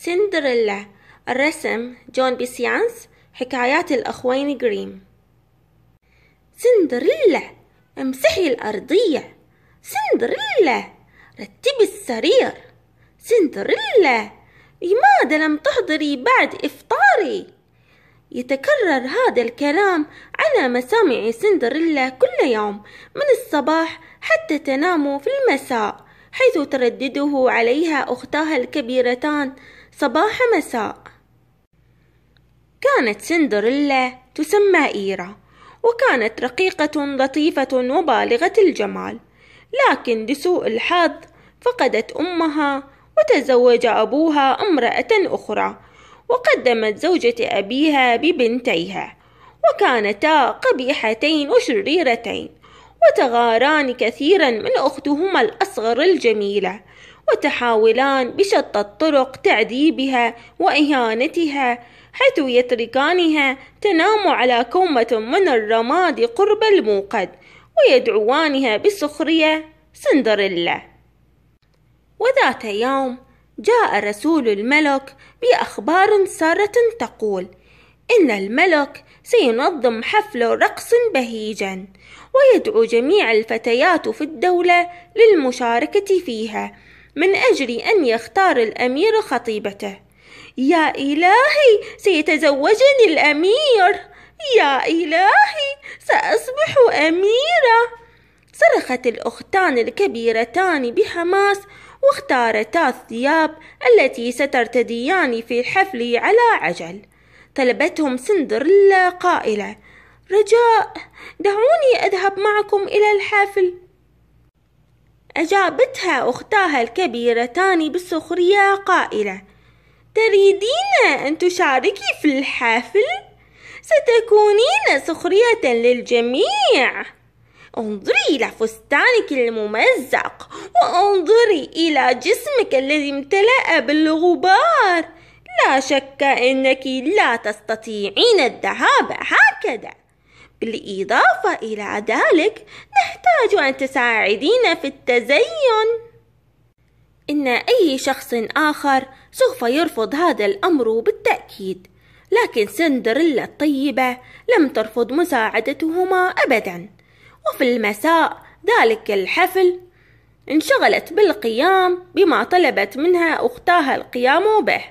سندريلا الرسم جون بيسيانس حكايات الأخوين جريم سندريلا امسحي الأرضية سندريلا رتبي السرير سندريلا لماذا لم تحضري بعد إفطاري؟ يتكرر هذا الكلام على مسامع سندريلا كل يوم من الصباح حتى تنام في المساء حيث تردده عليها أختاها الكبيرتان صباح مساء كانت سندريلا تسمى إيرا وكانت رقيقة لطيفة وبالغة الجمال لكن لسوء الحظ فقدت أمها وتزوج أبوها امرأة أخرى وقدمت زوجة أبيها ببنتيها وكانتا قبيحتين وشريرتين وتغاران كثيرا من أختهما الأصغر الجميلة وتحاولان بشتى الطرق تعذيبها وإهانتها حيث يتركانها تنام على كومة من الرماد قرب الموقد ويدعوانها بسخرية سندريلا وذات يوم جاء رسول الملك بأخبار سارة تقول إن الملك سينظم حفل رقص بهيجا ويدعو جميع الفتيات في الدولة للمشاركة فيها من أجل أن يختار الأمير خطيبته يا إلهي سيتزوجني الأمير يا إلهي سأصبح أميرة صرخت الأختان الكبيرتان بحماس واختارتا الثياب التي سترتديان في الحفل على عجل طلبتهم سندريلا قائلة رجاء دعوني أذهب معكم إلى الحفل أجابتها أختاها الكبيرتان بسخرية قائلة تريدين أن تشاركي في الحفل؟ ستكونين سخرية للجميع انظري إلى فستانك الممزق وانظري إلى جسمك الذي امتلأ بالغبار لا شك أنك لا تستطيعين الذهاب هكذا بالإضافة إلى ذلك نحتاج أن تساعدين في التزين إن أي شخص آخر سوف يرفض هذا الأمر بالتأكيد لكن سندريلا الطيبة لم ترفض مساعدتهما أبدا وفي المساء ذلك الحفل انشغلت بالقيام بما طلبت منها أختاها القيام به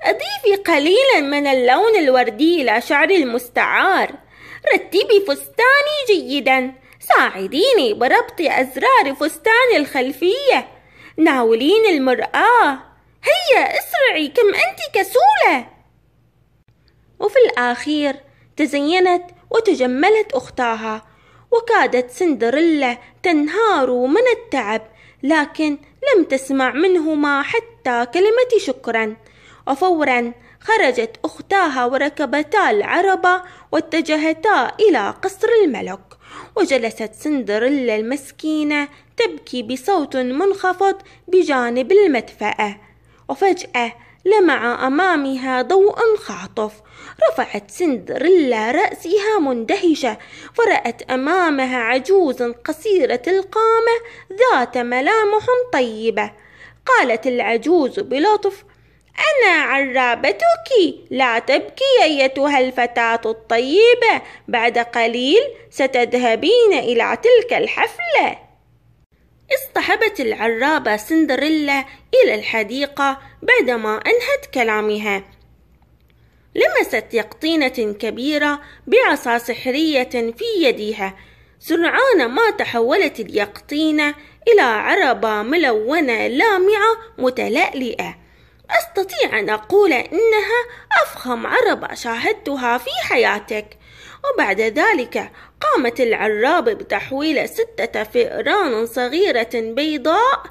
أضيفي قليلا من اللون الوردي إلى شعري المستعار رتبي فستاني جيدا ساعديني بربط أزرار فستان الخلفية ناولين المرآة هيا اسرعي كم أنت كسولة وفي الأخير تزينت وتجملت أختاها وكادت سندريلا تنهار من التعب لكن لم تسمع منهما حتى كلمة شكرا وفورا خرجت أختاها وركبتا العربة واتجهتا إلى قصر الملك وجلست سندريلا المسكينة تبكي بصوت منخفض بجانب المدفأة وفجأة لمع أمامها ضوء خاطف رفعت سندريلا رأسها مندهشة فرأت أمامها عجوزا قصيرة القامة ذات ملامح طيبة قالت العجوز بلطف أنا عرابتك لا تبكي أيتها الفتاة الطيبة بعد قليل ستذهبين إلى تلك الحفلة اصطحبت العرابة سندريلا إلى الحديقة بعدما أنهت كلامها لمست يقطينة كبيرة بعصا سحرية في يدها سرعان ما تحولت اليقطينة إلى عربة ملونة لامعة متلألئة أستطيع أن أقول إنها أفخم عربة شاهدتها في حياتك وبعد ذلك قامت العرابة بتحويل ستة فئران صغيرة بيضاء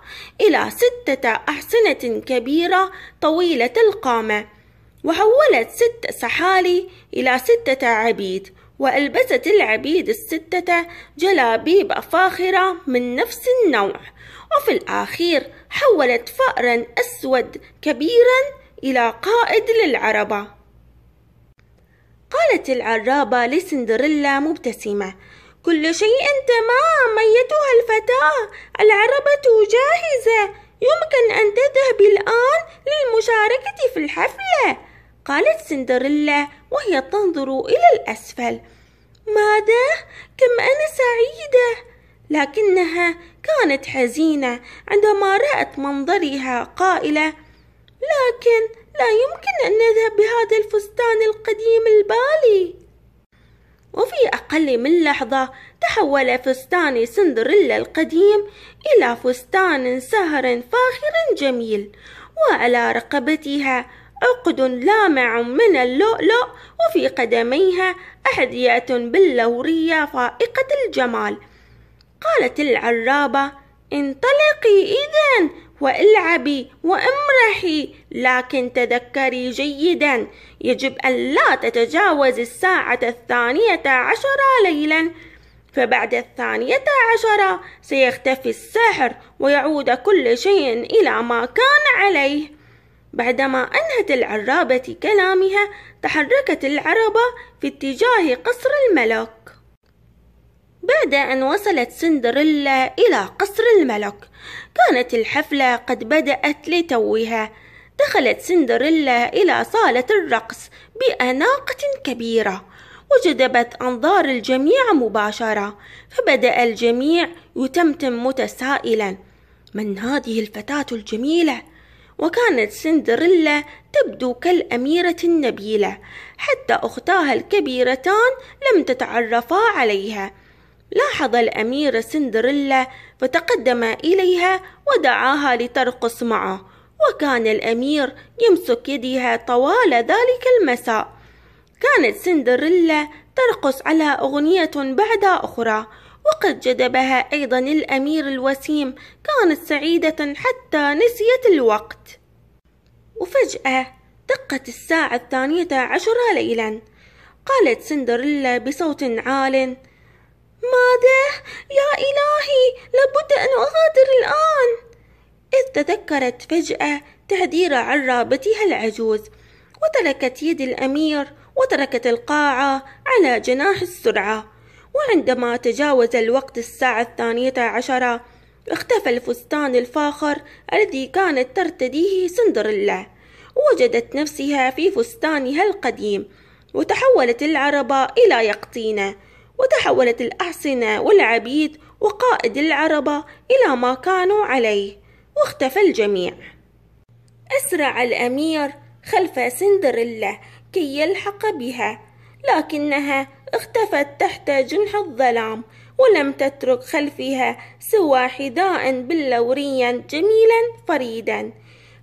إلى ستة أحصنة كبيرة طويلة القامة وحولت ست سحالي إلى ستة عبيد وألبست العبيد الستة جلابيب فاخرة من نفس النوع وفي الأخير حولت فأرا أسود كبيرا إلى قائد للعربة قالت العرابة لسندريلا مبتسمة كل شيء تمام أيتها الفتاة العربة جاهزة يمكن أن تذهبي الآن للمشاركة في الحفلة قالت سندريلا وهي تنظر إلى الأسفل ماذا؟ كم أنا سعيدة لكنها كانت حزينة عندما رأت منظرها قائلة لكن لا يمكن أن نذهب بهذا الفستان القديم البالي وفي أقل من لحظة تحول فستان سندريلا القديم إلى فستان سهر فاخر جميل وعلى رقبتها عقد لامع من اللؤلؤ وفي قدميها أحذية بلورية فائقة الجمال قالت العرابة انطلقي إذا والعبي وامرحي لكن تذكري جيدا يجب أن لا تتجاوز الساعة الثانية عشر ليلا فبعد الثانية عشرة سيختفي السحر ويعود كل شيء إلى ما كان عليه بعدما أنهت العرابة كلامها تحركت العربة في اتجاه قصر الملك بعد أن وصلت سندريلا إلى قصر الملك كانت الحفلة قد بدأت لتوها دخلت سندريلا إلى صالة الرقص بأناقة كبيرة وجذبت أنظار الجميع مباشرة فبدأ الجميع يتمتم متسائلا من هذه الفتاة الجميلة؟ وكانت سندريلا تبدو كالأميرة النبيلة حتى أختاها الكبيرتان لم تتعرفا عليها لاحظ الأمير سندريلا فتقدم إليها ودعاها لترقص معه وكان الأمير يمسك يدها طوال ذلك المساء كانت سندريلا ترقص على أغنية بعد أخرى وقد جذبها أيضا الأمير الوسيم كانت سعيدة حتى نسيت الوقت وفجأة دقت الساعة الثانية عشرة ليلا قالت سندريلا بصوت عال ماذا يا إلهي لابد أن أغادر الآن إذ تذكرت فجأة تهدير عرابتها العجوز وتركت يد الأمير وتركت القاعة على جناح السرعة وعندما تجاوز الوقت الساعة الثانية عشرة اختفى الفستان الفاخر الذي كانت ترتديه سندريلا وجدت نفسها في فستانها القديم وتحولت العربة إلى يقطينة وتحولت الأحصنة والعبيد وقائد العربة إلى ما كانوا عليه واختفى الجميع أسرع الأمير خلف سندريلا كي يلحق بها لكنها اختفت تحت جنح الظلام ولم تترك خلفها سوى حذاء بلوريا جميلا فريدا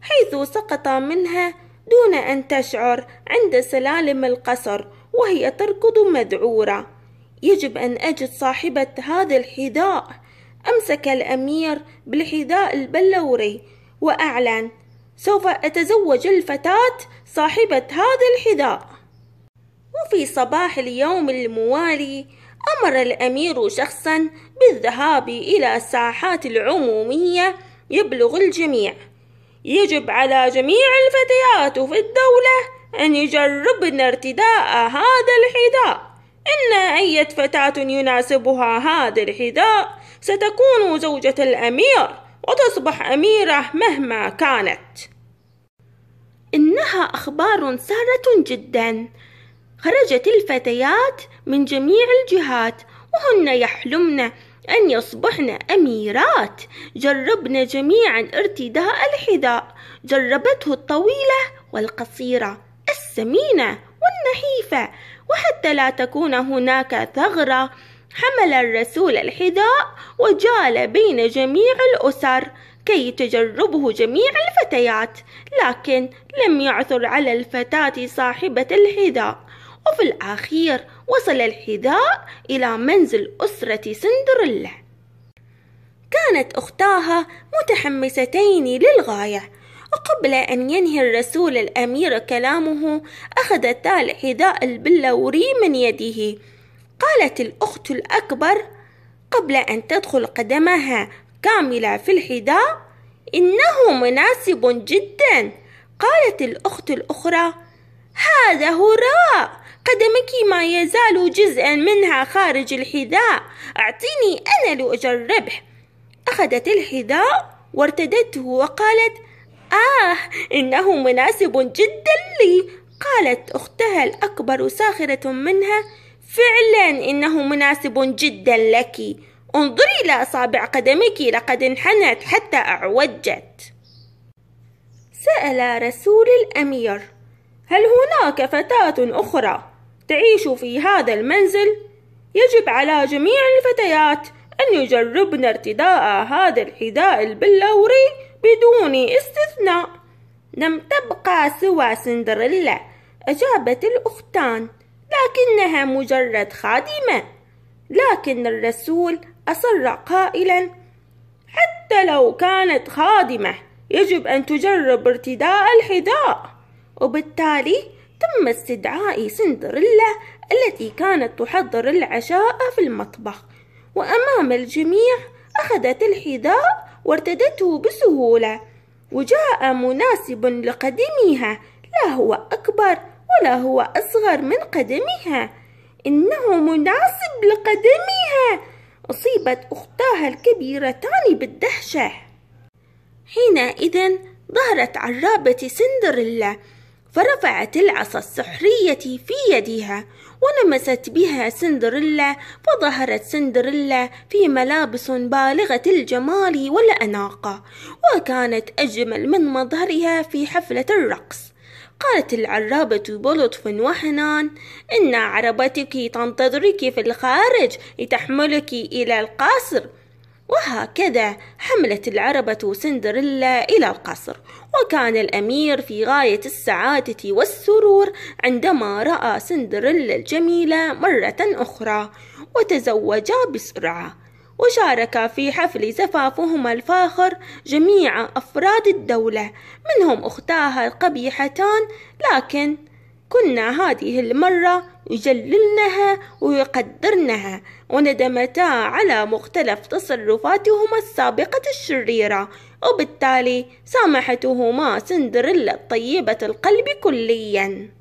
حيث سقط منها دون أن تشعر عند سلالم القصر وهي تركض مذعورة يجب أن أجد صاحبة هذا الحذاء أمسك الأمير بالحذاء البلوري وأعلن سوف أتزوج الفتاة صاحبة هذا الحذاء وفي صباح اليوم الموالي أمر الأمير شخصا بالذهاب إلى الساحات العمومية يبلغ الجميع يجب على جميع الفتيات في الدولة أن يجربن ارتداء هذا الحذاء إن أية فتاة يناسبها هذا الحذاء ستكون زوجة الأمير وتصبح أميرة مهما كانت إنها أخبار سارة جدا خرجت الفتيات من جميع الجهات وهن يحلمن أن يصبحن أميرات جربن جميعا ارتداء الحذاء جربته الطويلة والقصيرة السمينة والنحيفة وحتى لا تكون هناك ثغرة حمل الرسول الحذاء وجال بين جميع الأسر كي تجربه جميع الفتيات لكن لم يعثر على الفتاة صاحبة الحذاء وفي الأخير وصل الحذاء إلى منزل أسرة سندريلا كانت أختاها متحمستين للغاية وقبل أن ينهي الرسول الأمير كلامه أخذتا الحذاء البلوري من يده قالت الأخت الأكبر قبل أن تدخل قدمها كاملة في الحذاء إنه مناسب جدا قالت الأخت الأخرى هذا هراء قدمك ما يزال جزءا منها خارج الحذاء أعطيني أنا لأجربه أخذت الحذاء وارتدته وقالت آه إنه مناسب جدا لي قالت أختها الأكبر ساخرة منها فعلا إنه مناسب جدا لك انظري إلى أصابع قدمك لقد انحنت حتى أعوجت سأل رسول الأمير هل هناك فتاة أخرى تعيش في هذا المنزل يجب على جميع الفتيات أن يجربن ارتداء هذا الحذاء البلوري بدون استثناء لم تبقى سوى سندريلا أجابت الأختان لكنها مجرد خادمة لكن الرسول أصر قائلا حتى لو كانت خادمة يجب أن تجرب ارتداء الحذاء وبالتالي تم استدعاء سندريلا التي كانت تحضر العشاء في المطبخ وأمام الجميع أخذت الحذاء وارتدته بسهولة وجاء مناسب لقدمها لا هو أكبر ولا هو أصغر من قدمها إنه مناسب لقدمها أصيبت أختاها الكبيرتان بالدهشة حينئذ ظهرت عرابة سندريلا فرفعت العصا السحرية في يدها ولمست بها سندريلا فظهرت سندريلا في ملابس بالغة الجمال والأناقة وكانت أجمل من مظهرها في حفلة الرقص قالت العرابة بلطف وحنان إن عربتك تنتظرك في الخارج لتحملك إلى القصر وهكذا حملت العربة سندريلا إلى القصر وكان الأمير في غاية السعادة والسرور عندما رأى سندريلا الجميلة مرة أخرى وتزوجا بسرعة وشارك في حفل زفافهما الفاخر جميع أفراد الدولة منهم أختاها القبيحتان لكن كنا هذه المرة يجللنها ويقدرنها وندمتا على مختلف تصرفاتهما السابقة الشريرة وبالتالي سامحتهما سندريلا الطيبة القلب كلياً